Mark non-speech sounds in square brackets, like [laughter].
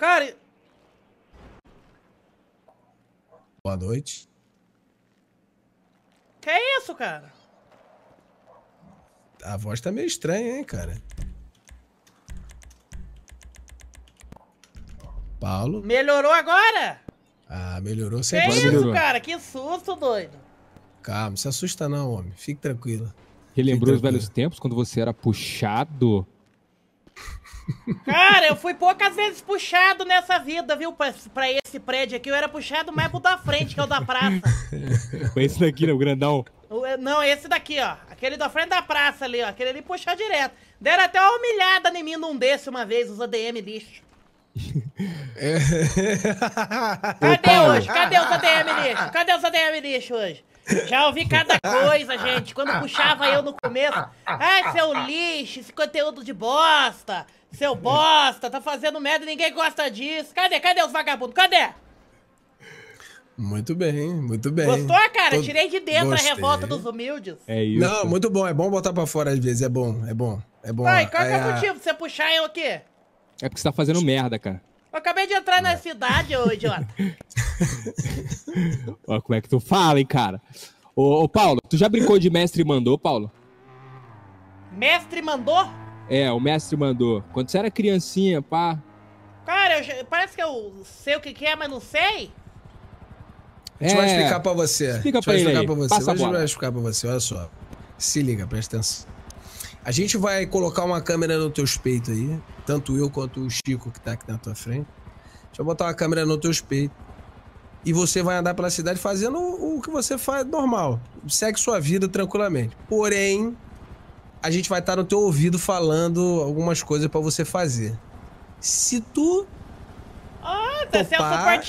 Cara. Boa noite. Que é isso, cara? A voz tá meio estranha, hein, cara? Paulo. Melhorou agora? Ah, melhorou sem Que é isso, cara? Que susto, doido. Calma, se assusta não, homem. Fique tranquilo. Relembrou Fique os tranquilo. velhos tempos quando você era puxado Cara, eu fui poucas vezes puxado nessa vida, viu? Pra, pra esse prédio aqui, eu era puxado mais pro da frente, que é o da praça. Foi [laughs] esse daqui, né? O grandão. É, não, esse daqui, ó. Aquele da frente da praça ali, ó. Aquele ali puxou direto. Deram até uma humilhada em mim num desse uma vez, os ADM lixo. É. Cadê hoje? Cadê os ADM lixo? Cadê os ADM lixo hoje? Já ouvi cada coisa, gente. Quando puxava eu no começo. Ai, seu lixo, esse conteúdo de bosta. Seu bosta, tá fazendo merda, ninguém gosta disso. Cadê? Cadê os vagabundos? Cadê? Muito bem, muito bem. Gostou, cara? Tô... Tirei de dentro Gostei. a revolta dos humildes. É isso. Não, muito bom. É bom botar pra fora às vezes. É bom, é bom. É bom. Ai, qual é, é o é motivo de você puxar eu aqui? É porque você tá fazendo merda, cara. Eu acabei de entrar na é. cidade, ô idiota. [laughs] como é que tu fala, hein, cara? Ô, ô, Paulo, tu já brincou de mestre mandou, Paulo? Mestre mandou? É, o mestre mandou. Quando você era criancinha, pá. Cara, eu parece que eu sei o que, que é, mas não sei. É. Deixa eu é. explicar pra você. Explica A pra eu explicar aí. pra você. Passa a explicar pra você, olha só. Se liga, presta atenção. A gente vai colocar uma câmera no teu peito aí, tanto eu quanto o Chico que tá aqui na tua frente. Deixa eu botar uma câmera no teu peito. E você vai andar pela cidade fazendo o que você faz normal. Segue sua vida tranquilamente. Porém, a gente vai estar no teu ouvido falando algumas coisas para você fazer. Se tu. Ah, tá sendo